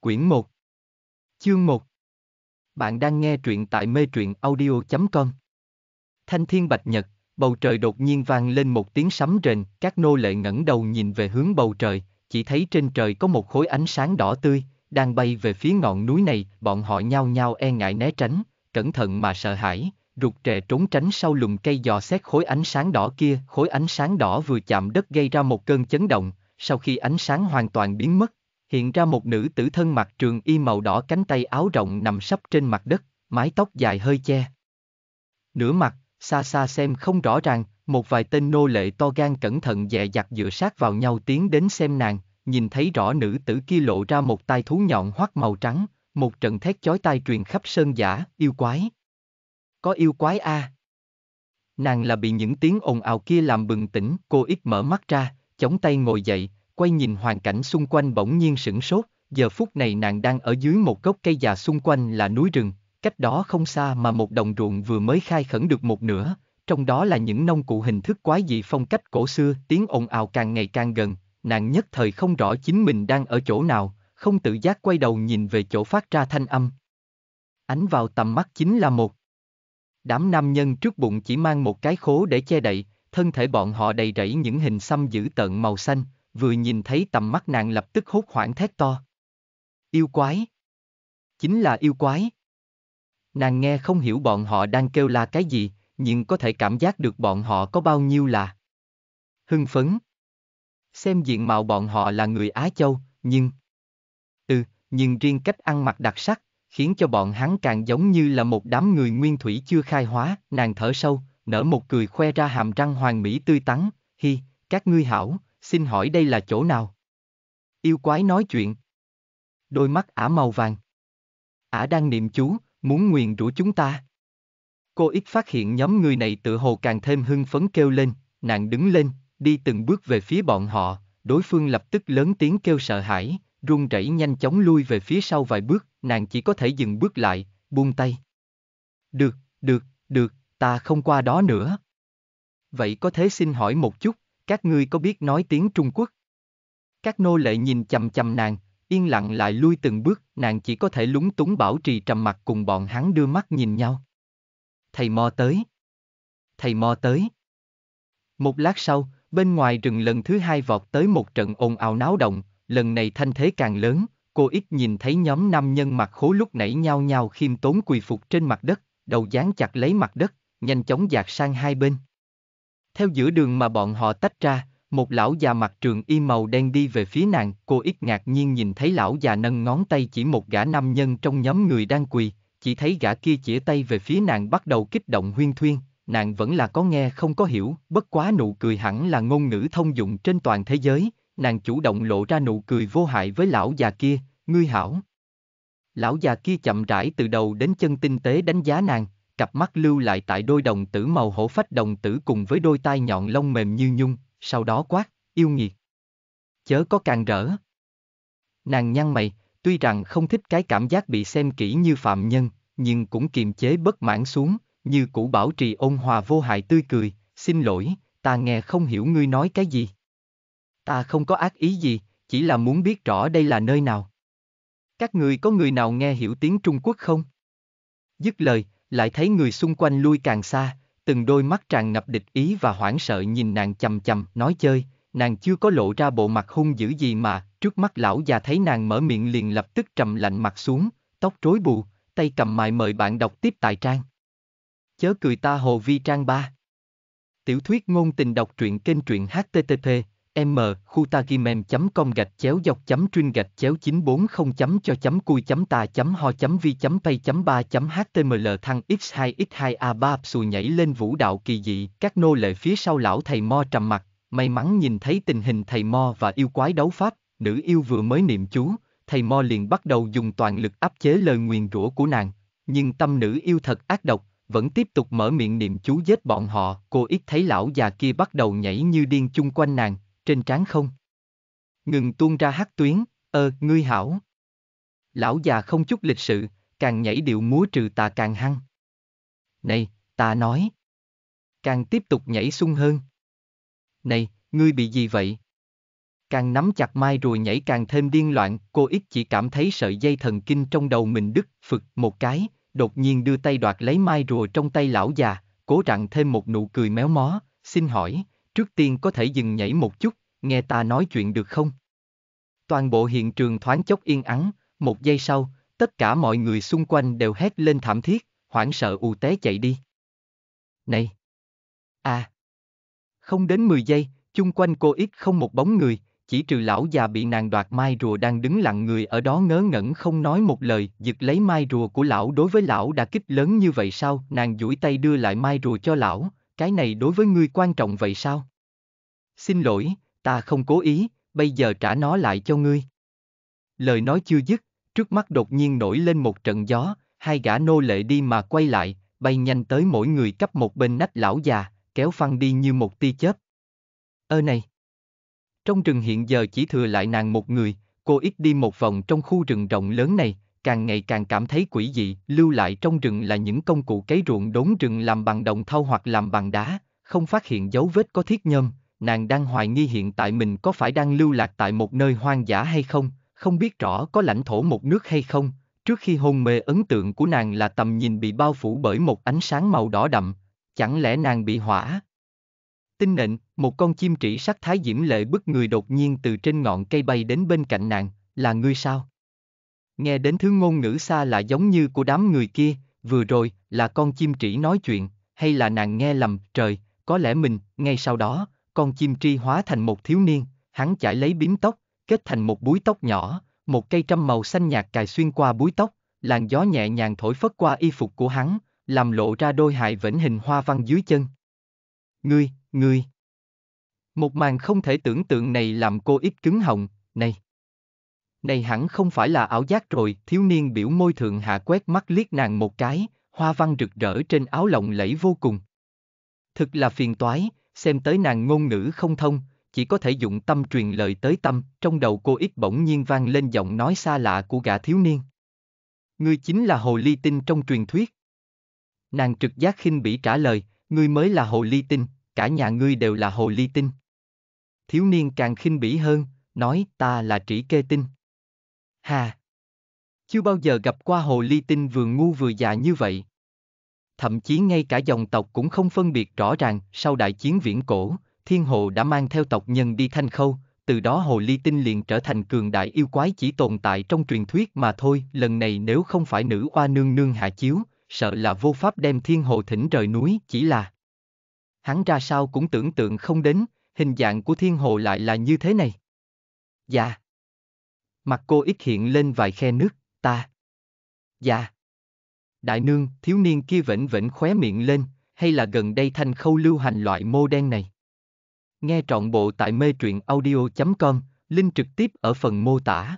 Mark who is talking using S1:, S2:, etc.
S1: Quyển 1 Chương 1 Bạn đang nghe truyện tại mê truyện audio.com Thanh thiên bạch nhật, bầu trời đột nhiên vang lên một tiếng sấm rền, các nô lệ ngẩng đầu nhìn về hướng bầu trời, chỉ thấy trên trời có một khối ánh sáng đỏ tươi, đang bay về phía ngọn núi này, bọn họ nhao nhao e ngại né tránh, cẩn thận mà sợ hãi, rụt rè trốn tránh sau lùm cây dò xét khối ánh sáng đỏ kia, khối ánh sáng đỏ vừa chạm đất gây ra một cơn chấn động, sau khi ánh sáng hoàn toàn biến mất, hiện ra một nữ tử thân mặc trường y màu đỏ cánh tay áo rộng nằm sấp trên mặt đất, mái tóc dài hơi che. Nửa mặt, xa xa xem không rõ ràng, một vài tên nô lệ to gan cẩn thận dè dặt dựa sát vào nhau tiến đến xem nàng, nhìn thấy rõ nữ tử kia lộ ra một tai thú nhọn hoắt màu trắng, một trận thét chói tai truyền khắp sơn giả, yêu quái. Có yêu quái a. À? Nàng là bị những tiếng ồn ào kia làm bừng tỉnh, cô ít mở mắt ra, chống tay ngồi dậy, quay nhìn hoàn cảnh xung quanh bỗng nhiên sửng sốt, giờ phút này nàng đang ở dưới một gốc cây già xung quanh là núi rừng, cách đó không xa mà một đồng ruộng vừa mới khai khẩn được một nửa, trong đó là những nông cụ hình thức quái dị phong cách cổ xưa, tiếng ồn ào càng ngày càng gần, nàng nhất thời không rõ chính mình đang ở chỗ nào, không tự giác quay đầu nhìn về chỗ phát ra thanh âm. Ánh vào tầm mắt chính là một. Đám nam nhân trước bụng chỉ mang một cái khố để che đậy, thân thể bọn họ đầy rẫy những hình xăm dữ tợn màu xanh, vừa nhìn thấy tầm mắt nàng lập tức hốt hoảng thét to. Yêu quái. Chính là yêu quái. Nàng nghe không hiểu bọn họ đang kêu là cái gì, nhưng có thể cảm giác được bọn họ có bao nhiêu là hưng phấn. Xem diện mạo bọn họ là người Á Châu, nhưng... Ừ, nhưng riêng cách ăn mặc đặc sắc, khiến cho bọn hắn càng giống như là một đám người nguyên thủy chưa khai hóa, nàng thở sâu, nở một cười khoe ra hàm răng hoàng mỹ tươi tắn, hi, các ngươi hảo, Xin hỏi đây là chỗ nào? Yêu quái nói chuyện. Đôi mắt ả màu vàng. Ả đang niệm chú, muốn nguyền rủa chúng ta. Cô ít phát hiện nhóm người này tự hồ càng thêm hưng phấn kêu lên, nàng đứng lên, đi từng bước về phía bọn họ, đối phương lập tức lớn tiếng kêu sợ hãi, run rẩy nhanh chóng lui về phía sau vài bước, nàng chỉ có thể dừng bước lại, buông tay. Được, được, được, ta không qua đó nữa. Vậy có thế xin hỏi một chút, các ngươi có biết nói tiếng Trung Quốc? Các nô lệ nhìn chầm chầm nàng, yên lặng lại lui từng bước, nàng chỉ có thể lúng túng bảo trì trầm mặt cùng bọn hắn đưa mắt nhìn nhau. Thầy mo tới. Thầy mo tới. Một lát sau, bên ngoài rừng lần thứ hai vọt tới một trận ồn ào náo động, lần này thanh thế càng lớn, cô ít nhìn thấy nhóm nam nhân mặc khố lúc nãy nhau nhau khiêm tốn quỳ phục trên mặt đất, đầu dán chặt lấy mặt đất, nhanh chóng dạt sang hai bên. Theo giữa đường mà bọn họ tách ra, một lão già mặt trường y màu đen đi về phía nàng, cô ít ngạc nhiên nhìn thấy lão già nâng ngón tay chỉ một gã nam nhân trong nhóm người đang quỳ, chỉ thấy gã kia chĩa tay về phía nàng bắt đầu kích động huyên thuyên, nàng vẫn là có nghe không có hiểu, bất quá nụ cười hẳn là ngôn ngữ thông dụng trên toàn thế giới, nàng chủ động lộ ra nụ cười vô hại với lão già kia, ngươi hảo. Lão già kia chậm rãi từ đầu đến chân tinh tế đánh giá nàng, cặp mắt lưu lại tại đôi đồng tử màu hổ phách đồng tử cùng với đôi tai nhọn lông mềm như nhung, sau đó quát, yêu nghiệt. Chớ có càng rỡ. Nàng nhăn mày, tuy rằng không thích cái cảm giác bị xem kỹ như phạm nhân, nhưng cũng kiềm chế bất mãn xuống, như cũ bảo trì ôn hòa vô hại tươi cười, xin lỗi, ta nghe không hiểu ngươi nói cái gì. Ta không có ác ý gì, chỉ là muốn biết rõ đây là nơi nào. Các người có người nào nghe hiểu tiếng Trung Quốc không? Dứt lời, lại thấy người xung quanh lui càng xa, từng đôi mắt tràn ngập địch ý và hoảng sợ nhìn nàng chầm chầm, nói chơi, nàng chưa có lộ ra bộ mặt hung dữ gì mà, trước mắt lão già thấy nàng mở miệng liền lập tức trầm lạnh mặt xuống, tóc rối bù, tay cầm mài mời bạn đọc tiếp tại trang. Chớ cười ta hồ vi trang ba. Tiểu thuyết ngôn tình đọc truyện kênh truyện HTTP m khu com gạch chéo dọc chấm truyên gạch chéo 940 chấm cho chấm cui chấm ta chấm ho chấm vi chấm pay chấm ba chấm html thăng x 2 x 2 a 3 xù nhảy lên vũ đạo kỳ dị các nô lệ phía sau lão thầy mo trầm mặt may mắn nhìn thấy tình hình thầy mo và yêu quái đấu pháp nữ yêu vừa mới niệm chú thầy mo liền bắt đầu dùng toàn lực áp chế lời nguyền rủa của nàng nhưng tâm nữ yêu thật ác độc vẫn tiếp tục mở miệng niệm chú giết bọn họ cô ít thấy lão già kia bắt đầu nhảy như điên chung quanh nàng trên trán không. Ngừng tuôn ra hát tuyến, ơ, ngươi hảo. Lão già không chút lịch sự, càng nhảy điệu múa trừ tà càng hăng. Này, ta nói. Càng tiếp tục nhảy sung hơn. Này, ngươi bị gì vậy? Càng nắm chặt mai rồi nhảy càng thêm điên loạn, cô ít chỉ cảm thấy sợi dây thần kinh trong đầu mình đứt, phực một cái, đột nhiên đưa tay đoạt lấy mai rùa trong tay lão già, cố rặn thêm một nụ cười méo mó, xin hỏi, Trước tiên có thể dừng nhảy một chút, nghe ta nói chuyện được không? Toàn bộ hiện trường thoáng chốc yên ắng, một giây sau, tất cả mọi người xung quanh đều hét lên thảm thiết, hoảng sợ ù té chạy đi. Này! À! Không đến 10 giây, chung quanh cô ít không một bóng người, chỉ trừ lão già bị nàng đoạt mai rùa đang đứng lặng người ở đó ngớ ngẩn không nói một lời, giật lấy mai rùa của lão đối với lão đã kích lớn như vậy sao, nàng duỗi tay đưa lại mai rùa cho lão, cái này đối với ngươi quan trọng vậy sao? Xin lỗi, ta không cố ý, bây giờ trả nó lại cho ngươi. Lời nói chưa dứt, trước mắt đột nhiên nổi lên một trận gió, hai gã nô lệ đi mà quay lại, bay nhanh tới mỗi người cấp một bên nách lão già, kéo phăng đi như một tia chớp. Ơ này! Trong rừng hiện giờ chỉ thừa lại nàng một người, cô ít đi một vòng trong khu rừng rộng lớn này, càng ngày càng cảm thấy quỷ dị, lưu lại trong rừng là những công cụ cấy ruộng đốn rừng làm bằng đồng thau hoặc làm bằng đá, không phát hiện dấu vết có thiết nhôm nàng đang hoài nghi hiện tại mình có phải đang lưu lạc tại một nơi hoang dã hay không, không biết rõ có lãnh thổ một nước hay không. Trước khi hôn mê ấn tượng của nàng là tầm nhìn bị bao phủ bởi một ánh sáng màu đỏ đậm, chẳng lẽ nàng bị hỏa? Tinh nịnh một con chim trĩ sắc thái diễm lệ bức người đột nhiên từ trên ngọn cây bay đến bên cạnh nàng, là ngươi sao? Nghe đến thứ ngôn ngữ xa là giống như của đám người kia, vừa rồi, là con chim trĩ nói chuyện, hay là nàng nghe lầm, trời, có lẽ mình, ngay sau đó, con chim tri hóa thành một thiếu niên, hắn chải lấy bím tóc, kết thành một búi tóc nhỏ, một cây trăm màu xanh nhạt cài xuyên qua búi tóc, làn gió nhẹ nhàng thổi phất qua y phục của hắn, làm lộ ra đôi hại vĩnh hình hoa văn dưới chân. Ngươi, ngươi! Một màn không thể tưởng tượng này làm cô ít cứng hồng này! này hẳn không phải là ảo giác rồi, thiếu niên biểu môi thượng hạ quét mắt liếc nàng một cái, hoa văn rực rỡ trên áo lộng lẫy vô cùng. Thực là phiền toái, xem tới nàng ngôn ngữ không thông, chỉ có thể dụng tâm truyền lời tới tâm, trong đầu cô ít bỗng nhiên vang lên giọng nói xa lạ của gã thiếu niên. Ngươi chính là hồ ly tinh trong truyền thuyết. Nàng trực giác khinh bỉ trả lời, ngươi mới là hồ ly tinh, cả nhà ngươi đều là hồ ly tinh. Thiếu niên càng khinh bỉ hơn, nói ta là trĩ kê tinh. Hà! Chưa bao giờ gặp qua hồ ly tinh vừa ngu vừa già như vậy. Thậm chí ngay cả dòng tộc cũng không phân biệt rõ ràng, sau đại chiến viễn cổ, thiên hồ đã mang theo tộc nhân đi thanh khâu, từ đó hồ ly tinh liền trở thành cường đại yêu quái chỉ tồn tại trong truyền thuyết mà thôi, lần này nếu không phải nữ oa nương nương hạ chiếu, sợ là vô pháp đem thiên hồ thỉnh rời núi chỉ là. Hắn ra sao cũng tưởng tượng không đến, hình dạng của thiên hồ lại là như thế này. Dạ. Mặt cô ít hiện lên vài khe nước, ta. Dạ. Đại nương, thiếu niên kia vẫn vẫn khóe miệng lên, hay là gần đây thanh khâu lưu hành loại mô đen này. Nghe trọn bộ tại mê truyện audio.com, link trực tiếp ở phần mô tả.